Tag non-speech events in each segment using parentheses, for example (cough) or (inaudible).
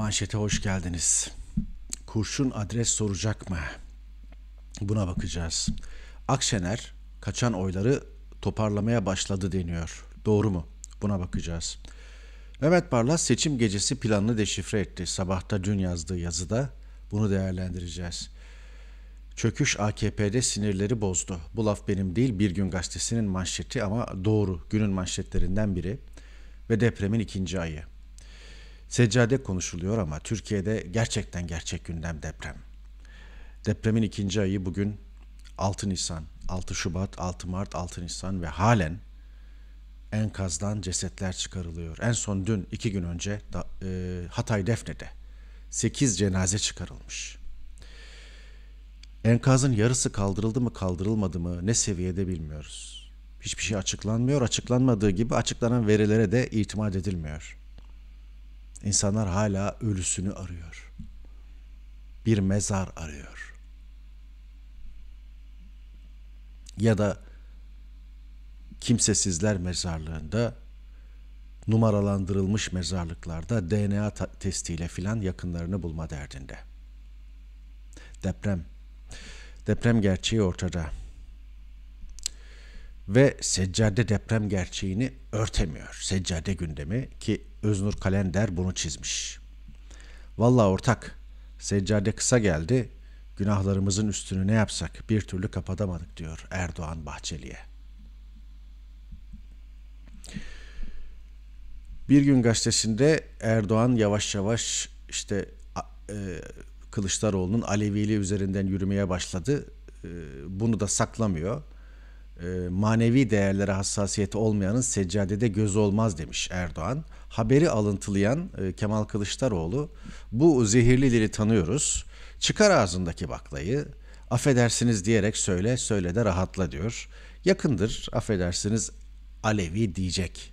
Manşete hoş geldiniz. Kurşun adres soracak mı? Buna bakacağız. Akşener kaçan oyları toparlamaya başladı deniyor. Doğru mu? Buna bakacağız. Mehmet Barlas seçim gecesi planını deşifre etti. Sabahta dün yazdığı yazıda bunu değerlendireceğiz. Çöküş AKP'de sinirleri bozdu. Bu laf benim değil Bir Gün Gazetesi'nin manşeti ama doğru günün manşetlerinden biri ve depremin ikinci ayı. Seccade konuşuluyor ama Türkiye'de gerçekten gerçek gündem deprem. Depremin ikinci ayı bugün 6 Nisan, 6 Şubat, 6 Mart, 6 Nisan ve halen enkazdan cesetler çıkarılıyor. En son dün iki gün önce e, Hatay Defne'de 8 cenaze çıkarılmış. Enkazın yarısı kaldırıldı mı kaldırılmadı mı ne seviyede bilmiyoruz. Hiçbir şey açıklanmıyor. Açıklanmadığı gibi açıklanan verilere de itimat edilmiyor. İnsanlar hala ölüsünü arıyor. Bir mezar arıyor. Ya da kimsesizler mezarlığında numaralandırılmış mezarlıklarda DNA testiyle filan yakınlarını bulma derdinde. Deprem. Deprem gerçeği ortada ve seccade deprem gerçeğini örtemiyor. Seccade gündemi ki Öznur Kalender bunu çizmiş. Valla ortak seccade kısa geldi günahlarımızın üstünü ne yapsak bir türlü kapatamadık diyor Erdoğan Bahçeli'ye. Bir gün gazetesinde Erdoğan yavaş yavaş işte e, Kılıçdaroğlu'nun Alevili üzerinden yürümeye başladı. E, bunu da saklamıyor e, manevi değerlere hassasiyeti olmayanın seccadede gözü olmaz demiş Erdoğan. Haberi alıntılayan e, Kemal Kılıçdaroğlu bu zehirli dili tanıyoruz. Çıkar ağzındaki baklayı affedersiniz diyerek söyle söyle de rahatla diyor. Yakındır affedersiniz Alevi diyecek.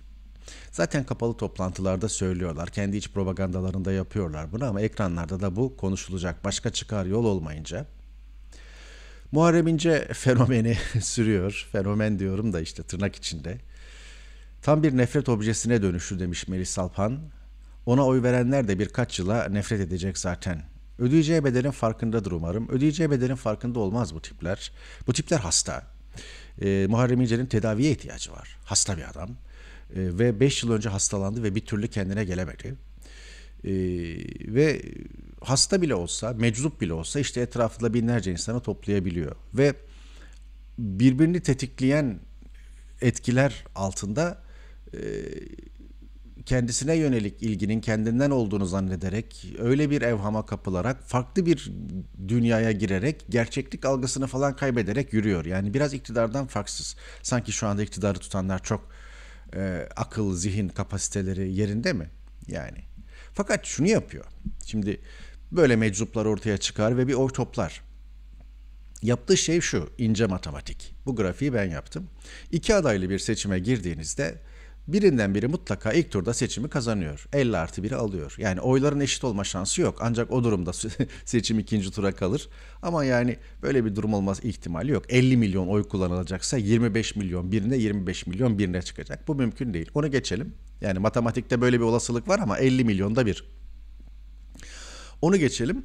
Zaten kapalı toplantılarda söylüyorlar. Kendi iç propagandalarında yapıyorlar bunu ama ekranlarda da bu konuşulacak. Başka çıkar yol olmayınca. Muharrem İnce fenomeni (laughs) sürüyor. Fenomen diyorum da işte tırnak içinde. Tam bir nefret objesine dönüştü demiş Melis Alpan Ona oy verenler de birkaç yıla nefret edecek zaten. Ödeyeceği bedelin farkındadır umarım. Ödeyeceği bedelin farkında olmaz bu tipler. Bu tipler hasta. Ee, Muharrem İnce'nin tedaviye ihtiyacı var. Hasta bir adam. Ee, ve 5 yıl önce hastalandı ve bir türlü kendine gelemedi. Ee, ve hasta bile olsa, meczup bile olsa işte etrafında binlerce insanı toplayabiliyor. Ve birbirini tetikleyen etkiler altında e, kendisine yönelik ilginin kendinden olduğunu zannederek, öyle bir evhama kapılarak, farklı bir dünyaya girerek, gerçeklik algısını falan kaybederek yürüyor. Yani biraz iktidardan farksız. Sanki şu anda iktidarı tutanlar çok e, akıl, zihin kapasiteleri yerinde mi? Yani. Fakat şunu yapıyor. Şimdi Böyle meczuplar ortaya çıkar ve bir oy toplar. Yaptığı şey şu, ince matematik. Bu grafiği ben yaptım. İki adaylı bir seçime girdiğinizde birinden biri mutlaka ilk turda seçimi kazanıyor. 50 artı biri alıyor. Yani oyların eşit olma şansı yok. Ancak o durumda (laughs) seçim ikinci tura kalır. Ama yani böyle bir durum olmaz ihtimali yok. 50 milyon oy kullanılacaksa 25 milyon birine 25 milyon birine çıkacak. Bu mümkün değil. Onu geçelim. Yani matematikte böyle bir olasılık var ama 50 milyonda bir. Onu geçelim.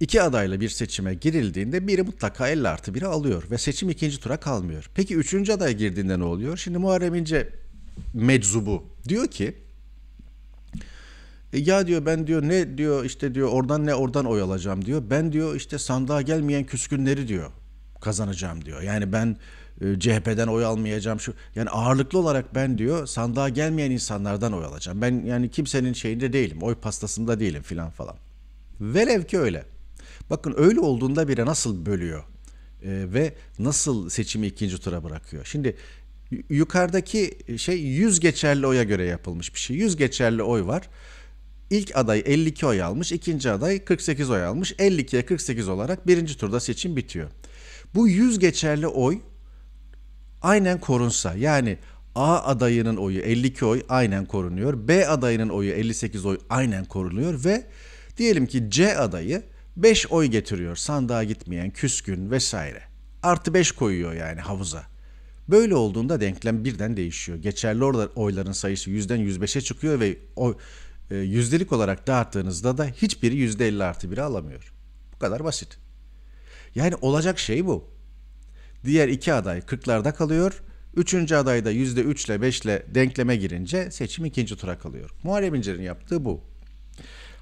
İki adayla bir seçime girildiğinde biri mutlaka 50 artı 1'i alıyor ve seçim ikinci tura kalmıyor. Peki üçüncü aday girdiğinde ne oluyor? Şimdi Muharrem İnce meczubu diyor ki e, ya diyor ben diyor ne diyor işte diyor oradan ne oradan oy alacağım diyor. Ben diyor işte sandığa gelmeyen küskünleri diyor kazanacağım diyor. Yani ben e, CHP'den oy almayacağım şu yani ağırlıklı olarak ben diyor sandığa gelmeyen insanlardan oy alacağım. Ben yani kimsenin şeyinde değilim. Oy pastasında değilim filan falan. Velev ki öyle. Bakın öyle olduğunda bile nasıl bölüyor e, ve nasıl seçimi ikinci tura bırakıyor. Şimdi yukarıdaki e, şey 100 geçerli oya göre yapılmış bir şey. 100 geçerli oy var. İlk aday 52 oy almış, ikinci aday 48 oy almış. 52'ye 48 olarak birinci turda seçim bitiyor. Bu 100 geçerli oy aynen korunsa yani A adayının oyu 52 oy aynen korunuyor. B adayının oyu 58 oy aynen korunuyor ve Diyelim ki C adayı 5 oy getiriyor sandığa gitmeyen, küskün vesaire. Artı 5 koyuyor yani havuza. Böyle olduğunda denklem birden değişiyor. Geçerli oyların sayısı yüzden 105'e çıkıyor ve o e, yüzdelik olarak dağıttığınızda da hiçbiri yüzde 50 artı 1'i alamıyor. Bu kadar basit. Yani olacak şey bu. Diğer iki aday 40'larda kalıyor. Üçüncü aday da %3 ile 5 ile denkleme girince seçim ikinci tura kalıyor. Muharrem İnce'nin yaptığı bu.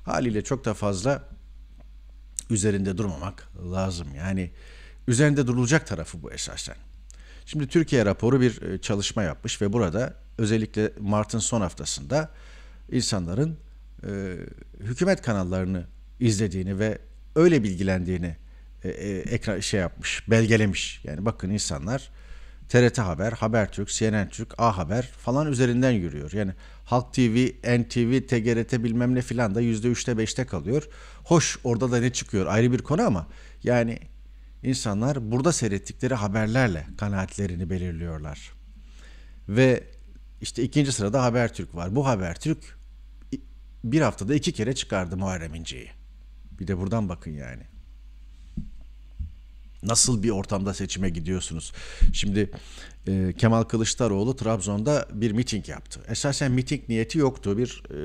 Haliyle çok da fazla üzerinde durmamak lazım. Yani üzerinde durulacak tarafı bu esasen. Şimdi Türkiye raporu bir e, çalışma yapmış ve burada özellikle Mart'ın son haftasında insanların e, hükümet kanallarını izlediğini ve öyle bilgilendiğini e, e, ekran şey yapmış, belgelemiş. Yani bakın insanlar TRT Haber, Habertürk, CNN Türk, A Haber falan üzerinden yürüyor. Yani Halk TV, NTV, TGRT bilmem ne filan da %3'te 5'te kalıyor. Hoş orada da ne çıkıyor ayrı bir konu ama yani insanlar burada seyrettikleri haberlerle kanaatlerini belirliyorlar. Ve işte ikinci sırada Habertürk var. Bu Habertürk bir haftada iki kere çıkardı Muharrem İnce'yi. Bir de buradan bakın yani. Nasıl bir ortamda seçime gidiyorsunuz? Şimdi e, Kemal Kılıçdaroğlu Trabzon'da bir miting yaptı. Esasen miting niyeti yoktu. Bir e,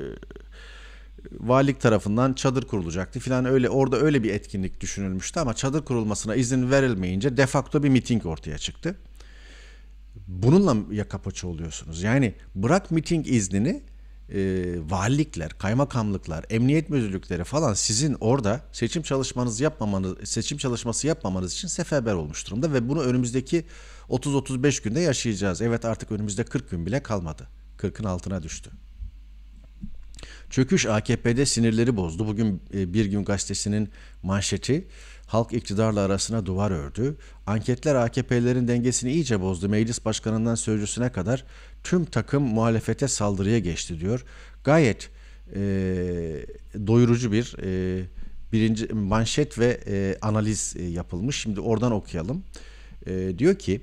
valilik tarafından çadır kurulacaktı filan öyle orada öyle bir etkinlik düşünülmüştü ama çadır kurulmasına izin verilmeyince defakto bir miting ortaya çıktı. Bununla ya kapaça oluyorsunuz. Yani bırak miting iznini e, valilikler, kaymakamlıklar, emniyet müdürlükleri falan sizin orada seçim çalışmanızı yapmamanız, seçim çalışması yapmamanız için seferber olmuş durumda ve bunu önümüzdeki 30-35 günde yaşayacağız. Evet artık önümüzde 40 gün bile kalmadı. 40'ın altına düştü. Çöküş AKP'de sinirleri bozdu. Bugün e, Bir Gün Gazetesi'nin manşeti halk iktidarla arasına duvar ördü, anketler AKP'lerin dengesini iyice bozdu, meclis başkanından sözcüsüne kadar tüm takım muhalefete saldırıya geçti diyor. Gayet e, doyurucu bir e, birinci manşet ve e, analiz e, yapılmış. Şimdi oradan okuyalım. E, diyor ki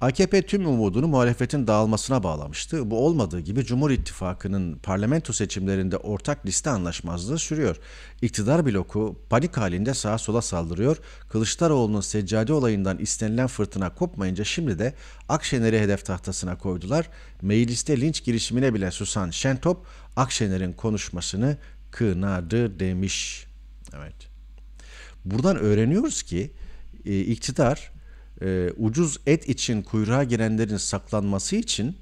AKP tüm umudunu muhalefetin dağılmasına bağlamıştı. Bu olmadığı gibi Cumhur İttifakı'nın parlamento seçimlerinde ortak liste anlaşmazlığı sürüyor. İktidar bloku panik halinde sağa sola saldırıyor. Kılıçdaroğlu'nun seccade olayından istenilen fırtına kopmayınca şimdi de Akşener'i hedef tahtasına koydular. Mecliste linç girişimine bile susan Şentop Akşener'in konuşmasını kınadı demiş. Evet. Buradan öğreniyoruz ki e, iktidar e, ucuz et için kuyruğa girenlerin saklanması için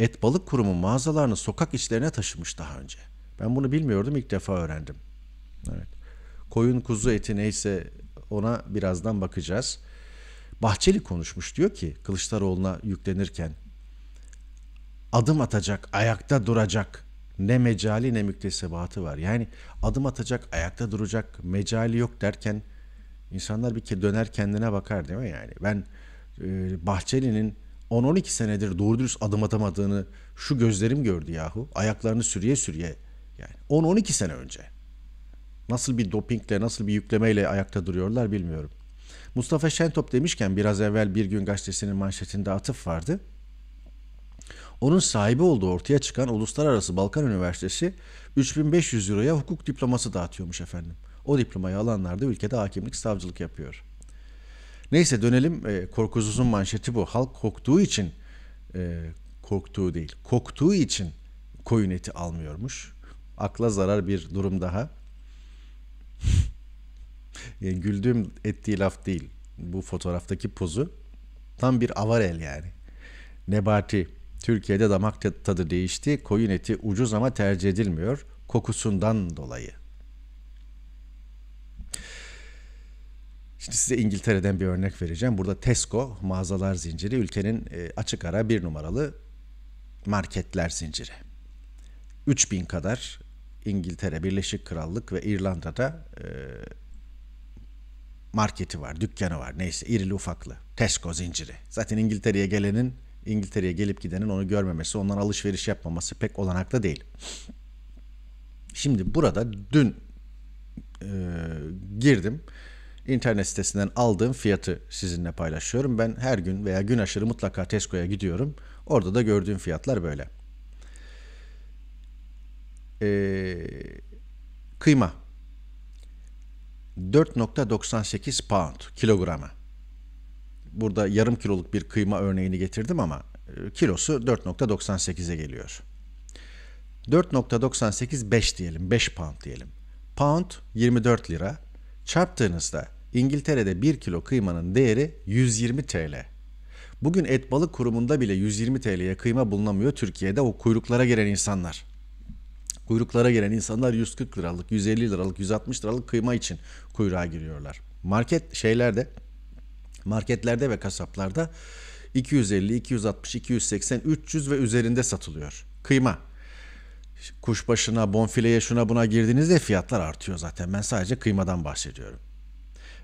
Et Balık Kurumu mağazalarını sokak içlerine taşımış daha önce. Ben bunu bilmiyordum ilk defa öğrendim. Evet. Koyun kuzu eti neyse ona birazdan bakacağız. Bahçeli konuşmuş diyor ki Kılıçdaroğlu'na yüklenirken adım atacak, ayakta duracak ne mecali ne müktesebatı var. Yani adım atacak, ayakta duracak mecali yok derken İnsanlar bir kere döner kendine bakar değil mi yani? Ben e, Bahçeli'nin 10-12 senedir doğru dürüst adım atamadığını şu gözlerim gördü yahu. Ayaklarını sürüye sürüye yani 10-12 sene önce. Nasıl bir dopingle, nasıl bir yüklemeyle ayakta duruyorlar bilmiyorum. Mustafa Şentop demişken biraz evvel bir gün gazetesinin manşetinde atıf vardı. Onun sahibi olduğu ortaya çıkan Uluslararası Balkan Üniversitesi 3500 euroya hukuk diploması dağıtıyormuş efendim. O diplomayı alanlar da ülkede hakimlik savcılık yapıyor. Neyse dönelim e, Korkuzuz'un manşeti bu. Halk korktuğu için e, korktuğu değil koktuğu için koyun eti almıyormuş. Akla zarar bir durum daha. (laughs) yani güldüğüm ettiği laf değil. Bu fotoğraftaki pozu tam bir avarel yani. Nebati Türkiye'de damak tadı değişti. Koyun eti ucuz ama tercih edilmiyor kokusundan dolayı. Şimdi size İngiltere'den bir örnek vereceğim. Burada Tesco mağazalar zinciri ülkenin e, açık ara bir numaralı marketler zinciri. 3000 kadar İngiltere, Birleşik Krallık ve İrlanda'da e, marketi var, dükkanı var. Neyse irili ufaklı. Tesco zinciri. Zaten İngiltere'ye gelenin, İngiltere'ye gelip gidenin onu görmemesi, ondan alışveriş yapmaması pek olanakta değil. Şimdi burada dün e, girdim internet sitesinden aldığım fiyatı sizinle paylaşıyorum. Ben her gün veya gün aşırı mutlaka Tesco'ya gidiyorum. Orada da gördüğüm fiyatlar böyle. Ee, kıyma 4.98 pound kilogramı. Burada yarım kiloluk bir kıyma örneğini getirdim ama e, kilosu 4.98'e geliyor. 4.98 5 diyelim, 5 pound diyelim. Pound 24 lira. Çarptığınızda İngiltere'de 1 kilo kıymanın değeri 120 TL. Bugün et balık kurumunda bile 120 TL'ye kıyma bulunamıyor Türkiye'de o kuyruklara gelen insanlar. Kuyruklara gelen insanlar 140 liralık, 150 liralık, 160 liralık kıyma için kuyruğa giriyorlar. Market şeylerde, marketlerde ve kasaplarda 250, 260, 280, 300 ve üzerinde satılıyor. Kıyma. Kuşbaşına, bonfileye, şuna buna girdiğinizde fiyatlar artıyor zaten. Ben sadece kıymadan bahsediyorum.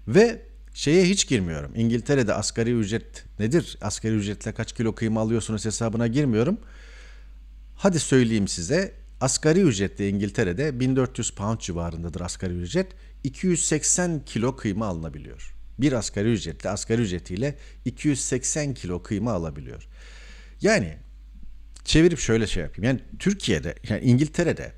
Ve şeye hiç girmiyorum. İngiltere'de asgari ücret nedir? Asgari ücretle kaç kilo kıyma alıyorsunuz hesabına girmiyorum. Hadi söyleyeyim size. Asgari ücretle İngiltere'de 1400 pound civarındadır asgari ücret. 280 kilo kıyma alınabiliyor. Bir asgari ücretle asgari ücretiyle 280 kilo kıyma alabiliyor. Yani çevirip şöyle şey yapayım. Yani Türkiye'de yani İngiltere'de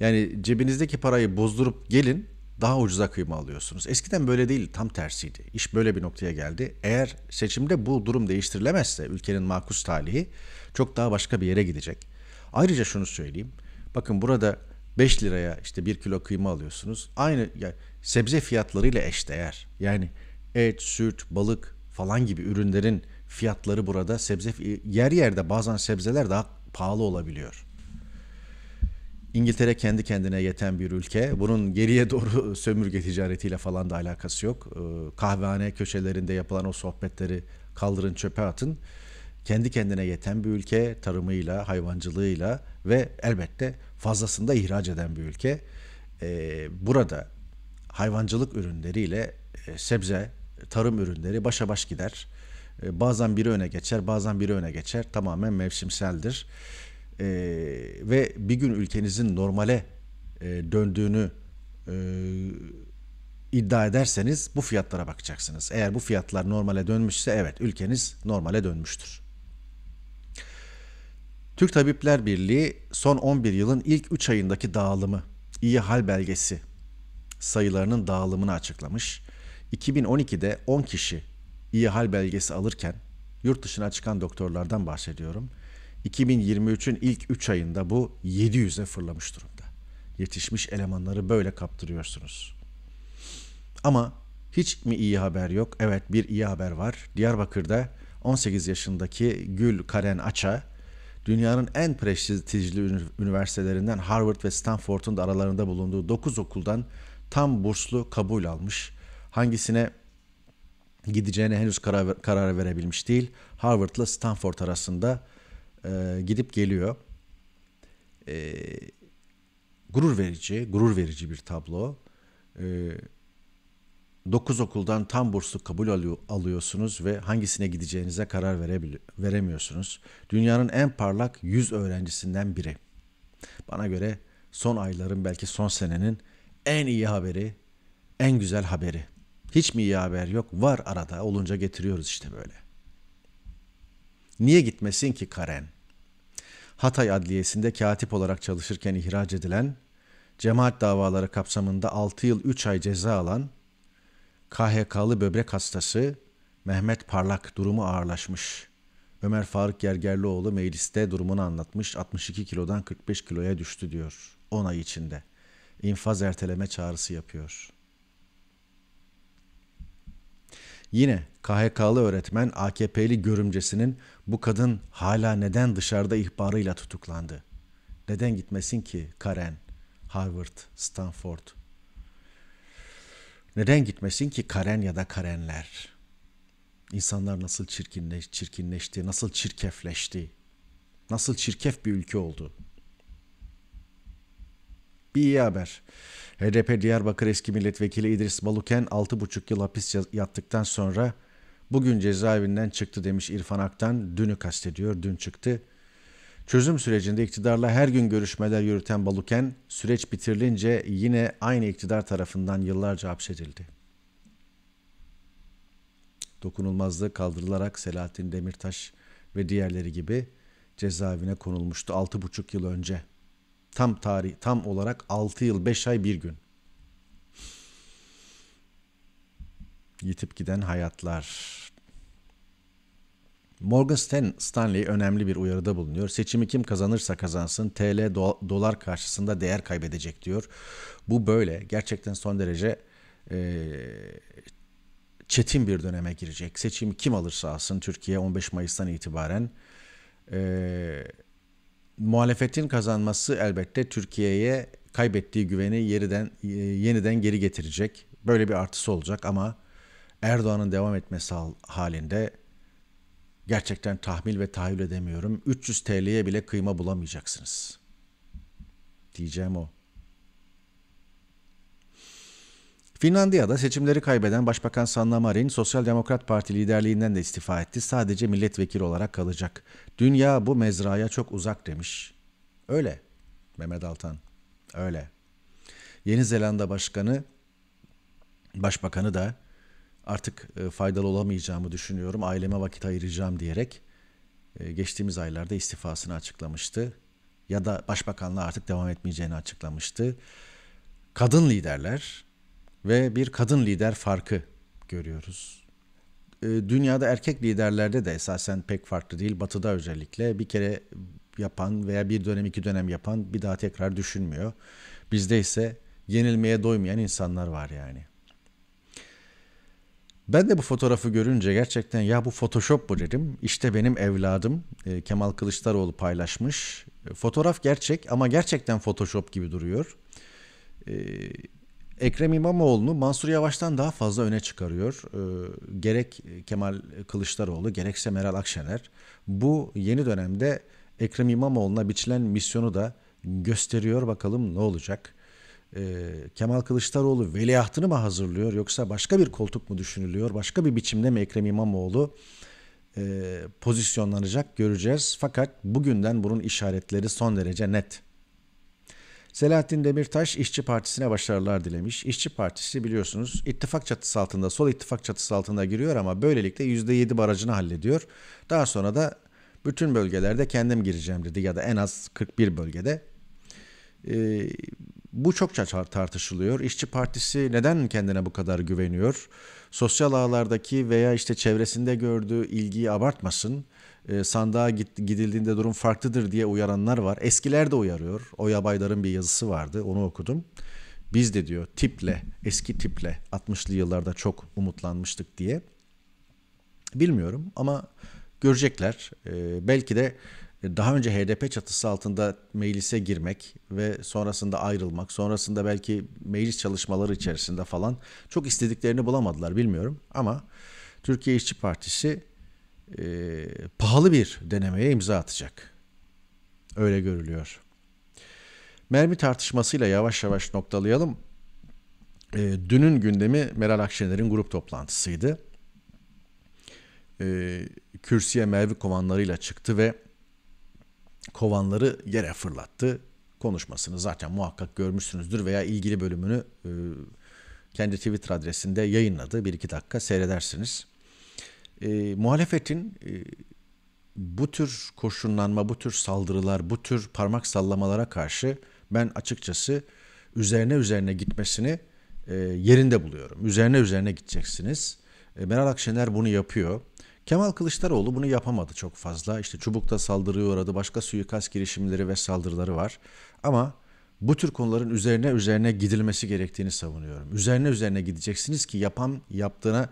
yani cebinizdeki parayı bozdurup gelin daha ucuza kıyma alıyorsunuz. Eskiden böyle değil, tam tersiydi. İş böyle bir noktaya geldi. Eğer seçimde bu durum değiştirilemezse ülkenin makus talihi çok daha başka bir yere gidecek. Ayrıca şunu söyleyeyim. Bakın burada 5 liraya işte 1 kilo kıyma alıyorsunuz. Aynı ya, sebze fiyatlarıyla eşdeğer. Yani et, süt, balık falan gibi ürünlerin fiyatları burada sebze yer yerde bazen sebzeler daha pahalı olabiliyor. İngiltere kendi kendine yeten bir ülke. Bunun geriye doğru (laughs) sömürge ticaretiyle falan da alakası yok. Ee, kahvehane köşelerinde yapılan o sohbetleri kaldırın çöpe atın. Kendi kendine yeten bir ülke, tarımıyla, hayvancılığıyla ve elbette fazlasında ihraç eden bir ülke. Ee, burada hayvancılık ürünleriyle e, sebze, tarım ürünleri başa baş gider. Ee, bazen biri öne geçer, bazen biri öne geçer. Tamamen mevsimseldir e, ve bir gün ülkenizin normale e, döndüğünü e, iddia ederseniz bu fiyatlara bakacaksınız. Eğer bu fiyatlar normale dönmüşse evet ülkeniz normale dönmüştür. Türk Tabipler Birliği son 11 yılın ilk 3 ayındaki dağılımı, iyi hal belgesi sayılarının dağılımını açıklamış. 2012'de 10 kişi iyi hal belgesi alırken yurt dışına çıkan doktorlardan bahsediyorum. 2023'ün ilk 3 ayında bu 700'e fırlamış durumda. Yetişmiş elemanları böyle kaptırıyorsunuz. Ama hiç mi iyi haber yok? Evet bir iyi haber var. Diyarbakır'da 18 yaşındaki Gül Karen Aça dünyanın en prestijli üniversitelerinden Harvard ve Stanford'un da aralarında bulunduğu 9 okuldan tam burslu kabul almış. Hangisine gideceğine henüz karar, karar verebilmiş değil. Harvard ile Stanford arasında e, gidip geliyor. E, gurur verici, gurur verici bir tablo. E, 9 okuldan tam burslu kabul alıyorsunuz ve hangisine gideceğinize karar veremiyorsunuz. Dünyanın en parlak 100 öğrencisinden biri. Bana göre son ayların belki son senenin en iyi haberi, en güzel haberi. Hiç mi iyi haber yok? Var arada olunca getiriyoruz işte böyle. Niye gitmesin ki Karen? Hatay Adliyesi'nde katip olarak çalışırken ihraç edilen, cemaat davaları kapsamında 6 yıl 3 ay ceza alan KHK'lı böbrek hastası Mehmet Parlak durumu ağırlaşmış. Ömer Faruk Gergerlioğlu mecliste durumunu anlatmış. 62 kilodan 45 kiloya düştü diyor 10 ay içinde. İnfaz erteleme çağrısı yapıyor.'' Yine KHK'lı öğretmen AKP'li görümcesinin bu kadın hala neden dışarıda ihbarıyla tutuklandı? Neden gitmesin ki Karen, Harvard, Stanford? Neden gitmesin ki Karen ya da Karenler? İnsanlar nasıl çirkinleş, çirkinleşti, nasıl çirkefleşti, nasıl çirkef bir ülke oldu? Bir iyi haber. HDP Diyarbakır eski milletvekili İdris Baluken 6,5 yıl hapis yattıktan sonra bugün cezaevinden çıktı demiş İrfan Ak'tan. Dünü kastediyor, dün çıktı. Çözüm sürecinde iktidarla her gün görüşmeler yürüten Baluken, süreç bitirilince yine aynı iktidar tarafından yıllarca hapsedildi. Dokunulmazlığı kaldırılarak Selahattin Demirtaş ve diğerleri gibi cezaevine konulmuştu 6,5 yıl önce. Tam tarih tam olarak 6 yıl 5 ay 1 gün. Yitip giden hayatlar. Morgan Stanley önemli bir uyarıda bulunuyor. Seçimi kim kazanırsa kazansın TL dolar karşısında değer kaybedecek diyor. Bu böyle. Gerçekten son derece e, çetin bir döneme girecek. Seçimi kim alırsa alsın Türkiye 15 Mayıs'tan itibaren e, muhalefetin kazanması elbette Türkiye'ye kaybettiği güveni yeriden e, yeniden geri getirecek. Böyle bir artısı olacak ama Erdoğan'ın devam etmesi halinde gerçekten tahmin ve tahayyül edemiyorum. 300 TL'ye bile kıyma bulamayacaksınız. Diyeceğim o. Finlandiya'da seçimleri kaybeden Başbakan Sanna Marin, Sosyal Demokrat Parti liderliğinden de istifa etti. Sadece milletvekili olarak kalacak. Dünya bu mezraya çok uzak demiş. Öyle Mehmet Altan, öyle. Yeni Zelanda Başkanı, Başbakanı da artık e, faydalı olamayacağımı düşünüyorum, aileme vakit ayıracağım diyerek e, geçtiğimiz aylarda istifasını açıklamıştı. Ya da başbakanlığa artık devam etmeyeceğini açıklamıştı. Kadın liderler ve bir kadın lider farkı görüyoruz. Ee, dünyada erkek liderlerde de esasen pek farklı değil. Batı'da özellikle bir kere yapan veya bir dönem iki dönem yapan bir daha tekrar düşünmüyor. Bizde ise yenilmeye doymayan insanlar var yani. Ben de bu fotoğrafı görünce gerçekten ya bu Photoshop bu dedim. İşte benim evladım ee, Kemal Kılıçdaroğlu paylaşmış. Fotoğraf gerçek ama gerçekten Photoshop gibi duruyor. Ee, Ekrem İmamoğlu'nu Mansur Yavaş'tan daha fazla öne çıkarıyor. E, gerek Kemal Kılıçdaroğlu gerekse Meral Akşener bu yeni dönemde Ekrem İmamoğlu'na biçilen misyonu da gösteriyor. Bakalım ne olacak? E, Kemal Kılıçdaroğlu veliahtını mı hazırlıyor yoksa başka bir koltuk mu düşünülüyor? Başka bir biçimde mi Ekrem İmamoğlu e, pozisyonlanacak göreceğiz. Fakat bugünden bunun işaretleri son derece net. Selahattin Demirtaş İşçi Partisi'ne başarılar dilemiş. İşçi Partisi biliyorsunuz ittifak çatısı altında, sol ittifak çatısı altında giriyor ama böylelikle %7 barajını hallediyor. Daha sonra da bütün bölgelerde kendim gireceğim dedi ya da en az 41 bölgede. Ee, bu çokça tartışılıyor. İşçi Partisi neden kendine bu kadar güveniyor? Sosyal ağlardaki veya işte çevresinde gördüğü ilgiyi abartmasın. E, sandığa gidildiğinde durum farklıdır diye uyaranlar var. Eskiler de uyarıyor. O yabayların bir yazısı vardı. Onu okudum. Biz de diyor tiple, eski tiple 60'lı yıllarda çok umutlanmıştık diye. Bilmiyorum ama görecekler. E, belki de e, daha önce HDP çatısı altında meclise girmek ve sonrasında ayrılmak, sonrasında belki meclis çalışmaları içerisinde falan çok istediklerini bulamadılar bilmiyorum ama Türkiye İşçi Partisi e, pahalı bir denemeye imza atacak. Öyle görülüyor. Mermi tartışmasıyla yavaş yavaş noktalayalım. E, dünün gündemi Meral Akşener'in grup toplantısıydı. E, kürsüye Mervi kovanlarıyla çıktı ve kovanları yere fırlattı. Konuşmasını zaten muhakkak görmüşsünüzdür veya ilgili bölümünü e, kendi Twitter adresinde yayınladı. Bir iki dakika seyredersiniz. E, muhalefetin e, bu tür koşullanma, bu tür saldırılar, bu tür parmak sallamalara karşı ben açıkçası üzerine üzerine gitmesini e, yerinde buluyorum. Üzerine üzerine gideceksiniz. E, Meral Akşener bunu yapıyor. Kemal Kılıçdaroğlu bunu yapamadı çok fazla. İşte Çubuk'ta saldırıya uğradı, başka suikast girişimleri ve saldırıları var. Ama bu tür konuların üzerine üzerine gidilmesi gerektiğini savunuyorum. Üzerine üzerine gideceksiniz ki yapan yaptığına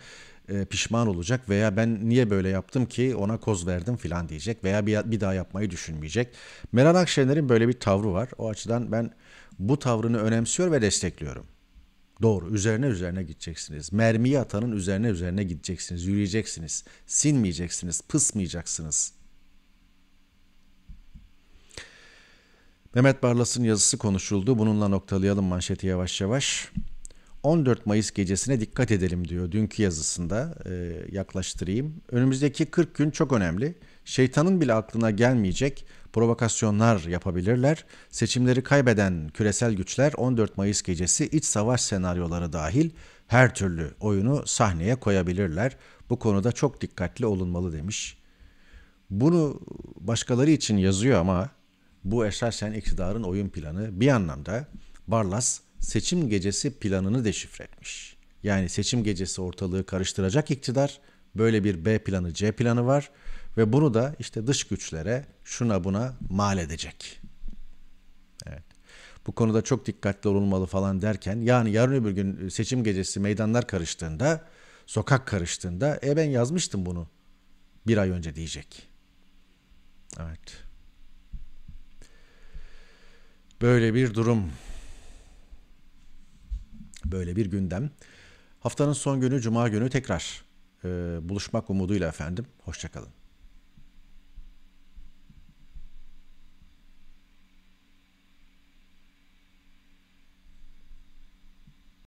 e, pişman olacak veya ben niye böyle yaptım ki ona koz verdim filan diyecek veya bir, bir daha yapmayı düşünmeyecek. Meral Akşener'in böyle bir tavrı var. O açıdan ben bu tavrını önemsiyor ve destekliyorum. Doğru. Üzerine üzerine gideceksiniz. Mermiyi atanın üzerine üzerine gideceksiniz. Yürüyeceksiniz. Sinmeyeceksiniz. Pısmayacaksınız. Mehmet Barlas'ın yazısı konuşuldu. Bununla noktalayalım manşeti yavaş yavaş. 14 Mayıs gecesine dikkat edelim diyor dünkü yazısında e, yaklaştırayım. Önümüzdeki 40 gün çok önemli. Şeytanın bile aklına gelmeyecek provokasyonlar yapabilirler. Seçimleri kaybeden küresel güçler 14 Mayıs gecesi iç savaş senaryoları dahil her türlü oyunu sahneye koyabilirler. Bu konuda çok dikkatli olunmalı demiş. Bunu başkaları için yazıyor ama bu esasen iktidarın oyun planı bir anlamda Barlas seçim gecesi planını deşifre etmiş. Yani seçim gecesi ortalığı karıştıracak iktidar böyle bir B planı C planı var ve bunu da işte dış güçlere şuna buna mal edecek. Evet. Bu konuda çok dikkatli olunmalı falan derken yani yarın öbür gün e, seçim gecesi meydanlar karıştığında, sokak karıştığında e ben yazmıştım bunu bir ay önce diyecek. Evet. Böyle bir durum. Böyle bir gündem. Haftanın son günü Cuma günü tekrar e, buluşmak umuduyla efendim. Hoşçakalın.